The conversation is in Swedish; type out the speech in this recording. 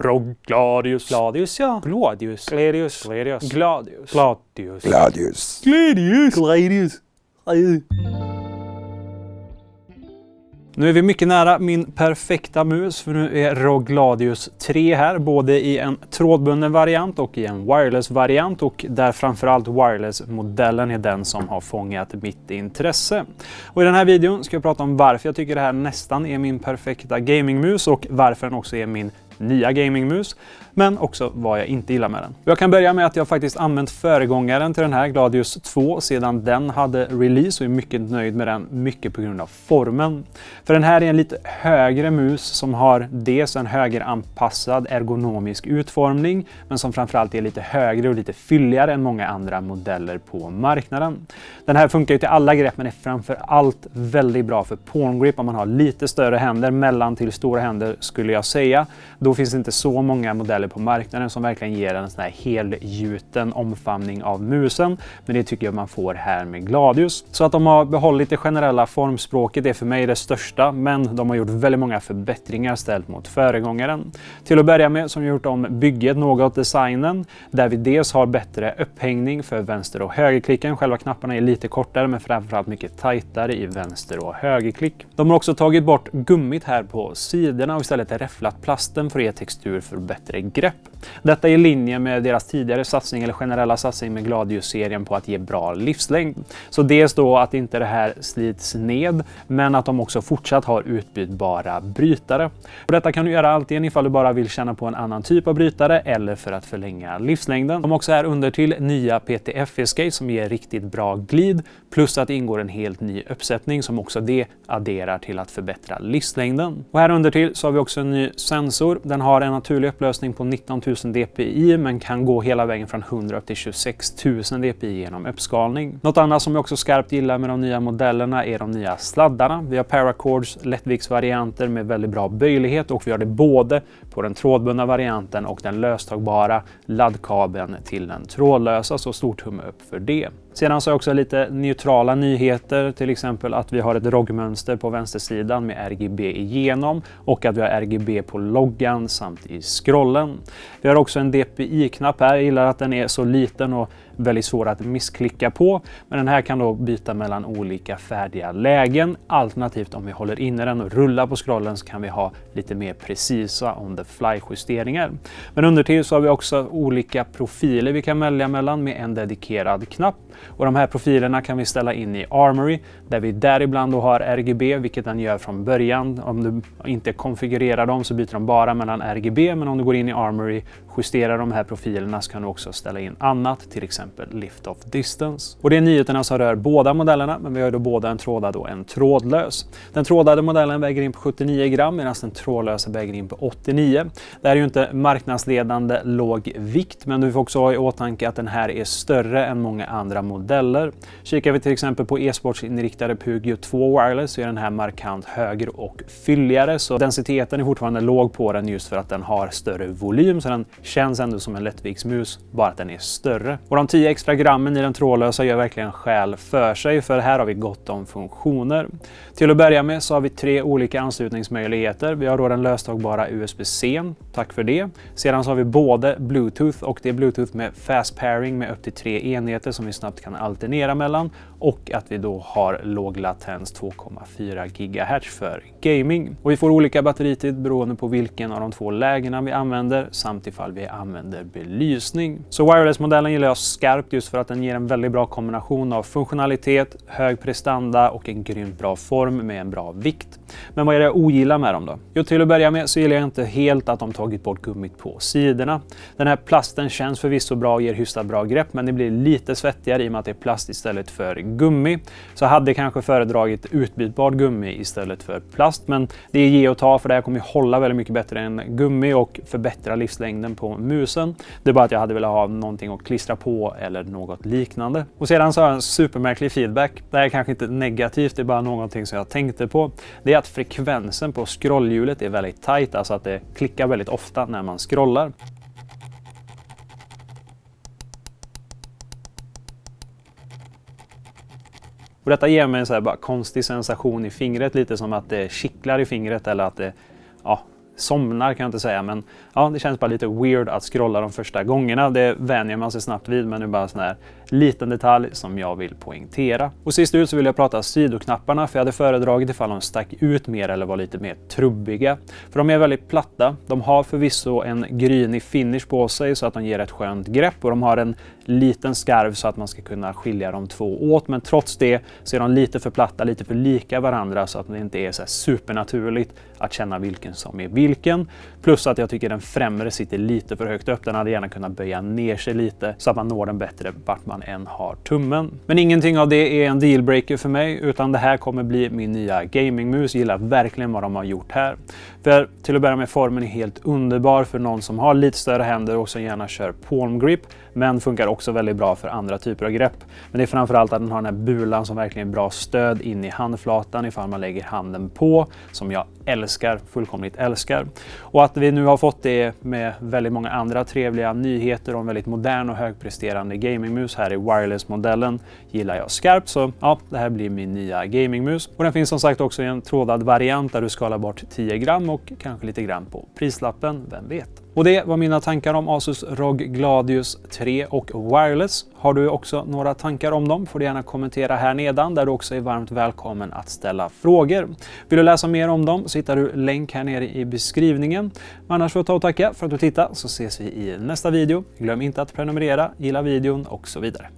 Rog... Gladius. Gladius, ja. Gladius. Gladius. Gladius. Gladius. Gladius. Gladius. Gladius. Gladius. Nu är vi mycket nära min perfekta mus för nu är ROG Gladius 3 här, både i en trådbunden variant och i en wireless-variant och där framförallt wireless-modellen är den som har fångat mitt intresse. Och i den här videon ska jag prata om varför jag tycker det här nästan är min perfekta gamingmus och varför den också är min nya gamingmus, men också vad jag inte gillar med den. Jag kan börja med att jag faktiskt använt föregångaren till den här, Gladius 2, sedan den hade release och är mycket nöjd med den, mycket på grund av formen. För den här är en lite högre mus som har dels en högeranpassad ergonomisk utformning, men som framförallt är lite högre och lite fylligare än många andra modeller på marknaden. Den här funkar ju till alla grepp, men är framför allt väldigt bra för porngrip om man har lite större händer, mellan till stora händer skulle jag säga. Då då finns det inte så många modeller på marknaden som verkligen ger en sån här helgjuten omfamning av musen. Men det tycker jag man får här med Gladius. Så att de har behållit det generella formspråket är för mig det största, men de har gjort väldigt många förbättringar ställt mot föregångaren. Till att börja med som gjort om bygget något, designen, där vi dels har bättre upphängning för vänster och högerklicken. Själva knapparna är lite kortare, men framförallt mycket tajtare i vänster och högerklick. De har också tagit bort gummit här på sidorna och istället räfflat plasten för 3 textur för bättre grepp. Detta är i linje med deras tidigare satsning eller generella satsning med Gladius-serien på att ge bra livslängd. Så dels då att inte det här slits ned, men att de också fortsatt har utbytbara brytare. Och detta kan du göra antingen ifall du bara vill känna på en annan typ av brytare eller för att förlänga livslängden. De också är under till nya PTF Escape som ger riktigt bra glid plus att det ingår en helt ny uppsättning som också det adderar till att förbättra livslängden. Och här under till så har vi också en ny sensor. Den har en naturlig upplösning på 19 000 dpi men kan gå hela vägen från 100 upp till 26 000 dpi genom uppskalning. Något annat som jag också skarpt gillar med de nya modellerna är de nya sladdarna. Vi har Paracords lättviktsvarianter med väldigt bra böjlighet och vi har det både på den trådbundna varianten och den löstagbara laddkabeln till den trådlösa, så stor tumme upp för det. Sedan så har jag också lite neutrala nyheter, till exempel att vi har ett ROG-mönster på vänstersidan med RGB igenom och att vi har RGB på loggan högerkanten samt i scrollen. Vi har också en DPI-knapp här. Jag gillar att den är så liten och väldigt svår att missklicka på. Men den här kan då byta mellan olika färdiga lägen. Alternativt om vi håller inne den och rullar på scrollen så kan vi ha lite mer precisa on the fly justeringar. Men under till så har vi också olika profiler vi kan välja mellan med en dedikerad knapp och de här profilerna kan vi ställa in i Armory där vi däribland då har RGB, vilket den gör från början. Om du inte konfigurerar dem så byter de bara mellan RGB, men om du går in i Armory, justerar de här profilerna så kan du också ställa in annat, till exempel lift of distance. Och det är nyheterna som rör båda modellerna, men vi har då båda en trådad och en trådlös. Den trådade modellen väger in på 79 gram medan den trådlösa väger in på 89. Det här är ju inte marknadsledande låg vikt, men du får också ha i åtanke att den här är större än många andra modeller. Kikar vi till exempel på e-sportsinriktade Pugio 2 Wireless så är den här markant högre och fylligare så densiteten är fortfarande låg på den just för att den har större volym så den känns ändå som en lättviktsmus bara att den är större. Och de 10 extra grammen i den trådlösa gör verkligen skäl för sig för här har vi gott om funktioner. Till att börja med så har vi tre olika anslutningsmöjligheter. Vi har då den löstagbara USB-C, tack för det. Sedan så har vi både Bluetooth och det är Bluetooth med fast pairing med upp till tre enheter som vi snabbt kan alternera mellan och att vi då har låg latens 2,4 GHz för gaming. Och vi får olika batteritid beroende på vilken av de två lägena vi använder samt ifall vi använder belysning. Så wireless-modellen gillar jag skarpt just för att den ger en väldigt bra kombination av funktionalitet, hög prestanda och en grymt bra form med en bra vikt. Men vad är det jag ogillar med dem då? Jo, till att börja med så gillar jag inte helt att de tagit bort gummit på sidorna. Den här plasten känns förvisso bra och ger hyfsat bra grepp, men det blir lite svettigare i och med att det är plast istället för gummi. Så jag hade kanske föredragit utbytbart gummi istället för plast. Men det är ge och ta för det här kommer hålla väldigt mycket bättre än gummi och förbättra livslängden på musen. Det är bara att jag hade velat ha någonting att klistra på eller något liknande. Och sedan så har jag en supermärklig feedback. Det här är kanske inte negativt, det är bara någonting som jag tänkte på. Det är att frekvensen på scrollhjulet är väldigt tajt, alltså att det klickar väldigt ofta när man scrollar. Och detta ger mig en så här bara konstig sensation i fingret, lite som att det kittlar i fingret eller att det ja, somnar kan jag inte säga, men ja, det känns bara lite weird att scrolla de första gångerna. Det vänjer man sig snabbt vid, men nu bara sån här liten detalj som jag vill poängtera. Och sist ut så vill jag prata sidoknapparna för jag hade föredragit ifall de stack ut mer eller var lite mer trubbiga. För de är väldigt platta. De har förvisso en grynig finish på sig så att de ger ett skönt grepp och de har en liten skarv så att man ska kunna skilja de två åt. Men trots det så är de lite för platta, lite för lika varandra så att det inte är så supernaturligt att känna vilken som är vilken. Plus att jag tycker den främre sitter lite för högt upp. Den hade gärna kunnat böja ner sig lite så att man når den bättre vart man man än har tummen. Men ingenting av det är en dealbreaker för mig, utan det här kommer bli min nya gamingmus. Jag gillar verkligen vad de har gjort här. För till att börja med, formen är helt underbar för någon som har lite större händer och som gärna kör palm grip, men funkar också väldigt bra för andra typer av grepp. Men det är framförallt att den har den här bulan som verkligen är bra stöd in i handflatan ifall man lägger handen på, som jag älskar, fullkomligt älskar. Och att vi nu har fått det med väldigt många andra trevliga nyheter om väldigt modern och högpresterande gamingmus här här i wireless-modellen gillar jag skarpt så ja, det här blir min nya gamingmus. Och den finns som sagt också i en trådad variant där du skalar bort 10 gram och kanske lite grann på prislappen, vem vet? Och det var mina tankar om Asus ROG Gladius 3 och Wireless. Har du också några tankar om dem får du gärna kommentera här nedan där du också är varmt välkommen att ställa frågor. Vill du läsa mer om dem så hittar du länk här nere i beskrivningen. Annars får jag ta och tacka för att du tittade så ses vi i nästa video. Glöm inte att prenumerera, gilla videon och så vidare.